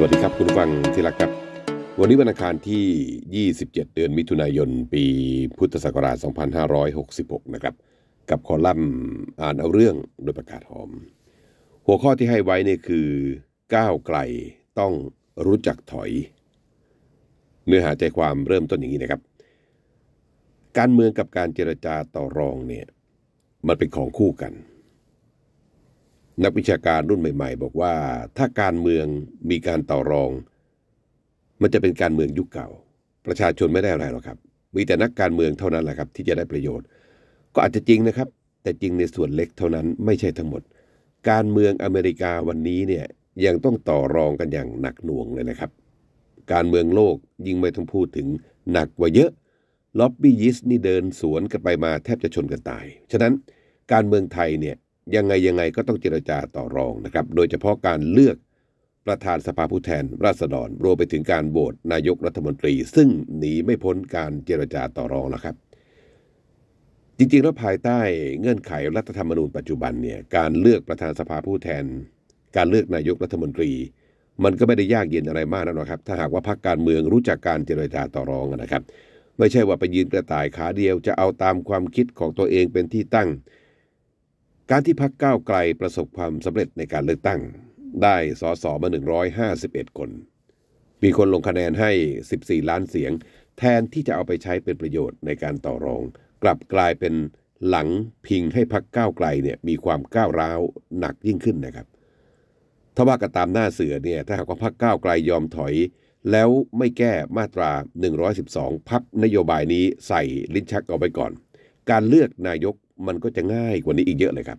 สวัสดีครับคุณฟังที่รักครับวันนี้วันอังคารที่ 27 เดือน มิถุนายนปีพุทธศักราช 2566 นะครับ กับคอลัมน์อ่านเอาเรื่องโดยประกาศหอม หัวข้อที่ให้ไว้เนี่ยคือก้าวไกลต้องรู้จักถอยเนื้อหาใจความเริ่มต้นอย่างนี้นะครับ การเมืองกับการเจรจาต่อรองเนี่ยมันเป็นของคู่กันนักวิชาการรุ่นใหม่ๆ บอกว่าถ้าการเมืองมีการต่อรอง มันจะเป็นการเมืองยุคเก่า ประชาชนไม่ได้อะไรหรอกครับมีแต่นักการเมืองเท่านั้นแหละครับ ที่จะได้ประโยชน์ ก็อาจจะจริงนะครับ แต่จริงในส่วนเล็กเท่านั้น ไม่ใช่ทั้งหมด การเมืองอเมริกาวันนี้เนี่ยยังต้องต่อรองกันอย่างหนักหน่วงเลยนะครับ การเมืองโลกยิ่งไม่ต้องพูดถึงหนักกว่าเยอะล็อบบี้ยิสนี่เดินสวนกันไปมาแทบจะชนกันตายฉะนั้นการเมืองไทยเนี่ยยังไงยังไงก็ต้องเจรจาต่อรองนะครับ โดยเฉพาะการเลือกประธานสภาผู้แทนราษฎรรวมไปถึงการโหวตนายกรัฐมนตรี ซึ่งหนีไม่พ้นการเจรจาต่อรองนะครับ จริง ๆ แล้ว ภายใต้เงื่อนไขรัฐธรรมนูญปัจจุบันเนี่ย การเลือกประธานสภาผู้แทน การเลือกนายกรัฐมนตรี มันก็ไม่ได้ยากเย็นอะไรมากนะครับ ถ้าหากว่าพรรคการเมืองรู้จักการเจรจาต่อรองนะครับ ไม่ใช่ว่าไปยืนกระต่ายขาเดียว จะเอาตามความคิดของตัวเองเป็นที่ตั้งการที่พักก้าวไกลประสบความสำเร็จในการเลือกตั้งได้สอสอมา151 คนมีคนลงคะแนนให้ 14 ล้านเสียง แทนที่จะเอาไปใช้เป็นประโยชน์ในการต่อรอง กลับกลายเป็นหลังพิงให้พักก้าวไกลเนี่ยมีความก้าวร้าวหนักยิ่งขึ้นนะครับถ้าว่ากันตามหน้าเสือเนี่ยถ้าหากว่าพักก้าวไกลยอมถอย แล้วไม่แก้มาตรา 112พับนโยบายนี้ใส่ลิ้นชักเอาไปก่อน การเลือกนายกมันก็จะง่ายกว่านี้อีกเยอะเลยครับ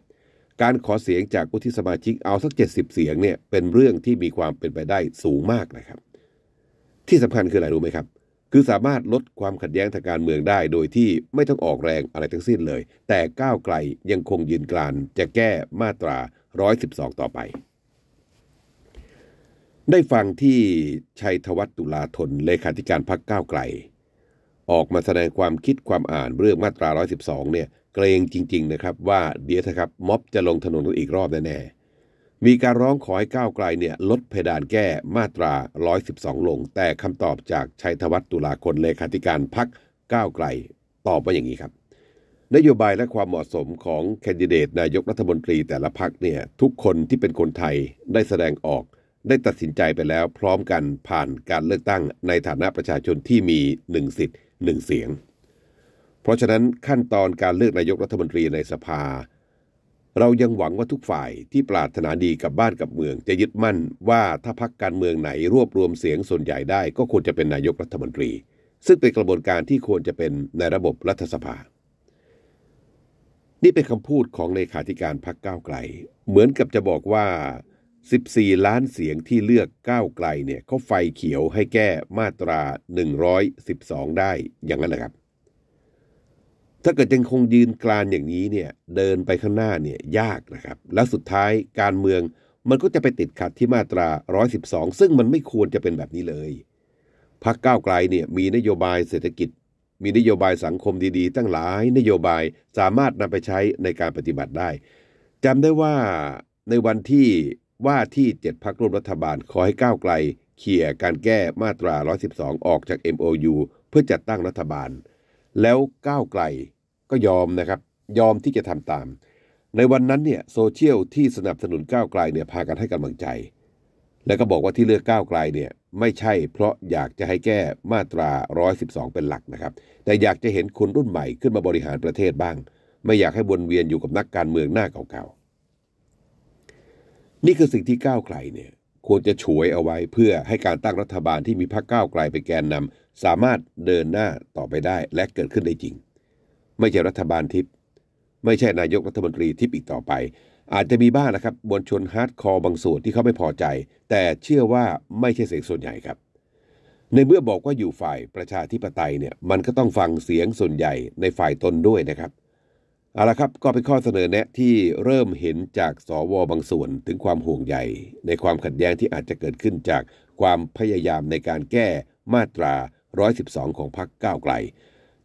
การขอเสียงจากผู้ที่สมาชิกเอาสัก 70 เสียงเนี่ยเป็นเรื่องที่มีความเป็นไปได้สูงมากนะครับ ที่สำคัญคืออะไรรู้ไหมครับ คือสามารถลดความขัดแย้งทางการเมืองได้ โดยที่ไม่ต้องออกแรงอะไรทั้งสิ้นเลย แต่ก้าวไกลยังคงยืนกรานจะแก้มาตรา112 ต่อไป ได้ฟังที่ชัยธวัฒน์ตุลาธนเลขาธิการพรรคก้าวไกลออกมาแสดงความคิดความอ่านเรื่องมาตรา 112เนี่ยเกรงจริง ๆ นะครับว่าเดี๋ยวนะครับม็อบจะลงถนนกันอีกรอบแน่ๆ มีการร้องขอให้ก้าวไกลเนี่ยลดเพดานแก้มาตรา 112 ลง แต่คำตอบจากชัยธวัฒน์ตุลาคนเลขาธิการพักก้าวไกล ตอบว่าอย่างนี้ครับ นโยบายและความเหมาะสมของแคนดิเดต นายกรัฐมนตรีแต่ละพักเนี่ยทุกคนที่เป็นคนไทยได้แสดงออก ได้ตัดสินใจไปแล้วพร้อมกันผ่านการเลือกตั้งในฐานะประชาชนที่มีหนึ่งสิทธิ์หนึ่งเสียง เพราะฉะนั้นขั้นตอนการเลือกนายกรัฐมนตรีในสภา เรายังหวังว่าทุกฝ่ายที่ปรารถนาดีกับบ้านกับเมือง จะยึดมั่นว่าถ้าพักการเมืองไหนรวบรวมเสียงส่วนใหญ่ได้ ก็ควรจะเป็นนายกรัฐมนตรี ซึ่งเป็นกระบวนการที่ควรจะเป็นในระบบรัฐสภา นี่เป็นคำพูดของเลขาธิการพรรคก้าวไกล เหมือนกับจะบอกว่า14 ล้านเสียงที่เลือกก้าวไกลเนี่ยเขาไฟเขียวให้แก้มาตรา 112 ได้อย่างนั้นนะครับ ถ้าเกิดยังคงยืนกลานอย่างนี้เนี่ยเดินไปข้างหน้าเนี่ยยากนะครับ และสุดท้ายการเมืองมันก็จะไปติดขัดที่มาตรา 112 ซึ่งมันไม่ควรจะเป็นแบบนี้เลยพรรคก้าวไกลเนี่ยมีนโยบายเศรษฐกิจ มีนโยบายสังคมดี ๆ ตั้งหลายนโยบายสามารถนำไปใช้ในการปฏิบัติได้จำได้ว่าในวันที่ว่าที่เจ็ดพักร่วมรัฐบาล ขอให้ก้าวไกลเขี่ยการแก้มาตรา 112 ออกจาก MOU เพื่อจัดตั้งรัฐบาล แล้วก้าวไกลก็ยอมนะครับยอมที่จะทำตาม ในวันนั้นเนี่ยโซเชียลที่สนับสนุนก้าวไกล เนี่ยพากันให้กำลังใจ แล้วก็บอกว่าที่เลือกก้าวไกลเนี่ยไม่ใช่เพราะอยากจะให้แก้มาตรา 112 เป็นหลักนะครับ แต่อยากจะเห็นคนรุ่นใหม่ขึ้นมาบริหารประเทศบ้าง ไม่อยากให้วนเวียนอยู่กับนักการเมืองหน้าเก่าๆนี่คือสิ่งที่ก้าวไกลเนี่ยควรจะฉวยเอาไว้เพื่อให้การตั้งรัฐบาลที่มีพรรคก้าวไกลเป็นแกนนำ สามารถเดินหน้าต่อไปได้และเกิดขึ้นได้จริง ไม่ใช่รัฐบาลทิพย์ไม่ใช่นายกรัฐมนตรีทิพย์อีกต่อไป อาจจะมีบ้างนะครับบนชนฮาร์ดคอร์บางส่วนที่เขาไม่พอใจ แต่เชื่อว่าไม่ใช่เสียงส่วนใหญ่ครับ ในเมื่อบอกว่าอยู่ฝ่ายประชาธิปไตยเนี่ย มันก็ต้องฟังเสียงส่วนใหญ่ในฝ่ายตนด้วยนะครับเอาละครับ ก็เป็นข้อเสนอแนะที่เริ่มเห็นจากสวบางส่วนถึงความห่วงใยในความขัดแย้งที่อาจจะเกิดขึ้นจากความพยายามในการแก้มาตรา 112 ของพรรคก้าวไกล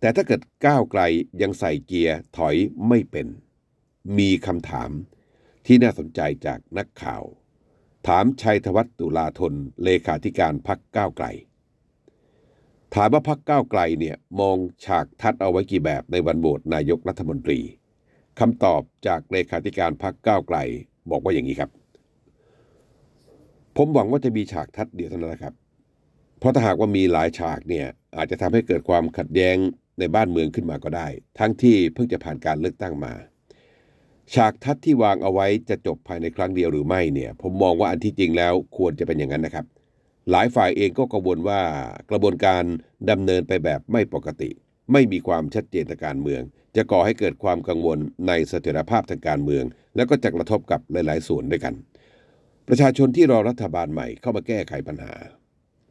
แต่ถ้าเกิดก้าวไกลยังใส่เกียร์ถอยไม่เป็น มีคำถามที่น่าสนใจจากนักข่าว ถามชัยธวัฒน์ตุลาธนเลขาธิการพรรคก้าวไกลถามว่าพักก้าวไกลเนี่ยมองฉากทัดเอาไว้กี่แบบในวันโหวตนายกรัฐมนตรีคำตอบจากเลขาธิการพักก้าวไกลบอกว่าอย่างนี้ครับ ผมหวังว่าจะมีฉากทัดเดียวเท่านั้นครับ เพราะถ้าหากว่ามีหลายฉากเนี่ยอาจจะทำให้เกิดความขัดแย้งในบ้านเมืองขึ้นมาก็ได้ ทั้งที่เพิ่งจะผ่านการเลือกตั้งมา ฉากทัดที่วางเอาไว้จะจบภายในครั้งเดียวหรือไม่เนี่ย ผมมองว่าอันที่จริงแล้ว ควรจะเป็นอย่างนั้นนะครับหลายฝ่ายเองก็กังวลว่ากระบวนการดำเนินไปแบบไม่ปกติ ไม่มีความชัดเจนทางการเมือง จะก่อให้เกิดความกังวลในเสถียรภาพทางการเมือง และก็จะกระทบกับหลายๆ ส่วนด้วยกัน ประชาชนที่รอรัฐบาลใหม่เข้ามาแก้ไขปัญหา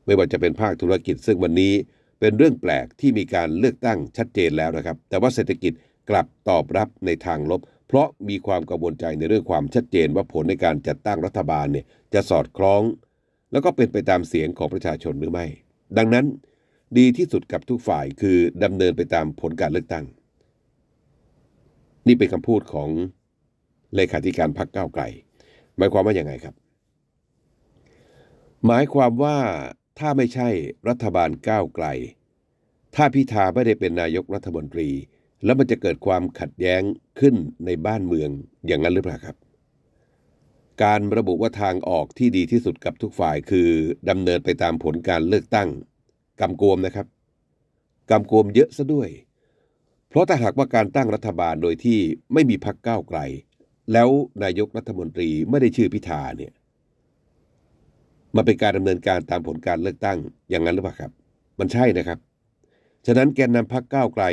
ไม่ว่าจะเป็นภาคธุรกิจซึ่งวันนี้เป็นเรื่องแปลกที่มีการเลือกตั้งชัดเจนแล้วนะครับ แต่ว่าเศรษฐกิจกลับตอบรับในทางลบเพราะมีความกังวลใจในเรื่องความชัดเจน ว่าผลในการจัดตั้งรัฐบาลเนี่ยจะสอดคล้องแล้วก็เป็นไปตามเสียงของประชาชนหรือไม่ ดังนั้นดีที่สุดกับทุกฝ่ายคือดำเนินไปตามผลการเลือกตั้ง นี่เป็นคำพูดของเลขาธิการพรรคก้าวไกล หมายความว่าอย่างไงครับ หมายความว่าถ้าไม่ใช่รัฐบาลก้าวไกล ถ้าพิธาไม่ได้เป็นนายกรัฐมนตรี แล้วมันจะเกิดความขัดแย้งขึ้นในบ้านเมืองอย่างนั้นหรือเปล่าครับการระบุว่าทางออกที่ดีที่สุดกับทุกฝ่ายคือดำเนินไปตามผลการเลือกตั้งกำกวมนะครับกำกวมเยอะซะด้วย เพราะถ้าหากว่าการตั้งรัฐบาลโดยที่ไม่มีพักก้าวไกล แล้วนายกรัฐมนตรีไม่ได้ชื่อพิธาเนี่ยมันเป็นการดำเนินการตามผลการเลือกตั้งอย่างนั้นหรือเปล่าครับ มันใช่นะครับฉะนั้นแกนนำพักก้าวไกล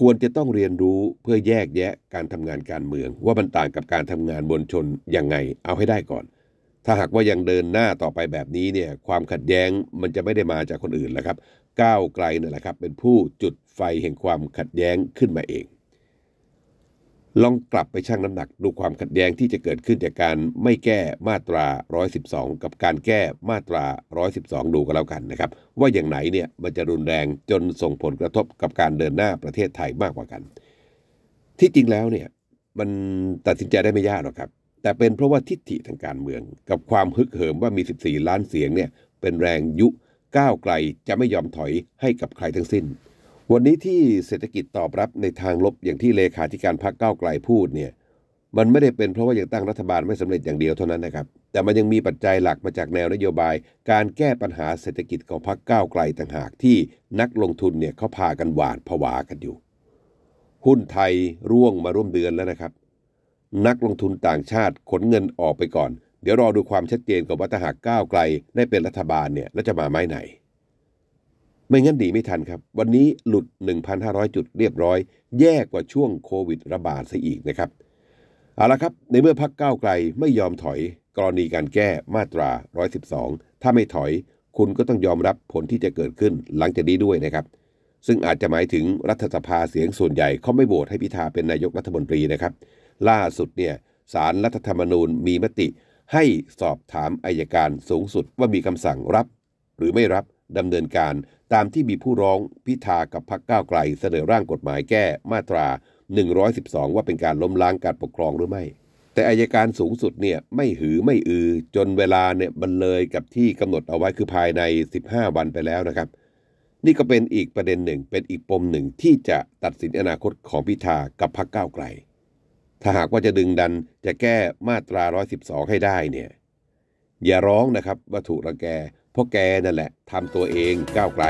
ควรจะต้องเรียนรู้เพื่อแยกแยะการทำงานการเมืองว่ามันต่างกับการทำงานบนชน ยังไงเอาให้ได้ก่อน ถ้าหากว่ายังเดินหน้าต่อไปแบบนี้เนี่ยความขัดแย้งมันจะไม่ได้มาจากคนอื่นแล้วครับก้าวไกลนั่นแหละครับเป็นผู้จุดไฟแห่งความขัดแย้งขึ้นมาเองลองกลับไปชั่งน้ำหนักดูความขัดแย้งที่จะเกิดขึ้นจากการไม่แก้มาตรา 112 กับการแก้มาตรา112ดูกันแล้วกันนะครับว่าอย่างไหนเนี่ยมันจะรุนแรงจนส่งผลกระทบกับการเดินหน้าประเทศไทยมากกว่ากัน ที่จริงแล้วเนี่ยมันตัดสินใจได้ไม่ยากหรอกครับแต่เป็นเพราะว่าทิฏฐิทางการเมือง กับความฮึกเหิมว่ามี 14 ล้านเสียงเนี่ยเป็นแรงยุก้าวไกลจะไม่ยอมถอยให้กับใครทั้งสิ้นวันนี้ที่เศรษฐกิจตอบรับในทางลบอย่างที่เลขาธิการพรรคก้าวไกลพูดเนี่ยมันไม่ได้เป็นเพราะว่ายังตั้งรัฐบาลไม่สำเร็จอย่างเดียวเท่านั้นนะครับ แต่มันยังมีปัจจัยหลักมาจากแนวนโยบาย การแก้ปัญหาเศรษฐกิจของพรรคก้าวไกลต่างหากที่นักลงทุนเนี่ยเขาพากันหวาดผวากันอยู่หุ้นไทยร่วงมาร่วมเดือนแล้วนะครับ นักลงทุนต่างชาติขนเงินออกไปก่อน เดี๋ยวรอดูความชัดเจนกองว่าถ้าหากก้าวไกลได้เป็นรัฐบาลเนี่ยแล้วจะมาไม้ไหนไม่งั้นหนีไม่ทันครับ วันนี้หลุด 1,500 จุดเรียบร้อย แย่กว่าช่วงโควิดระบาดซะอีกนะครับเอาละครับในเมื่อพักก้าวไกลไม่ยอมถอย กรณีการแก้มาตรา 112 ถ้าไม่ถอย คุณก็ต้องยอมรับผลที่จะเกิดขึ้นหลังจากนี้ด้วยนะครับ ซึ่งอาจจะหมายถึงรัฐสภาเสียงส่วนใหญ่เขาไม่โหวตให้พิธาเป็นนายกรัฐมนตรีนะครับ ล่าสุดเนี่ยสารรัฐธรรมนูญมีมติให้สอบถามอายการสูงสุดว่ามีคำสั่งรับ หรือไม่รับดำเนินการตามที่มีผู้ร้องพิธากับพรรคก้าวไกล เสนอร่างกฎหมายแก้มาตรา 112 ว่าเป็นการล้มล้างการปกครองหรือไม่ แต่อายการสูงสุดเนี่ยไม่หือไม่อือจนเวลาเนี่ยบันเลยกับที่กำหนดเอาไว้คือภายใน 15 วันไปแล้วนะครับ นี่ก็เป็นอีกประเด็นหนึ่งเป็นอีกปมหนึ่งที่จะตัดสินอนาคตของพิธากับพรรคก้าวไกล ถ้าหากว่าจะดึงดันจะแก้มาตรา 112 ให้ได้เนี่ย อย่าร้องนะครับว่าถูกระแกเพราะแกนั่นแหละ ทำตัวเองก้าวไกล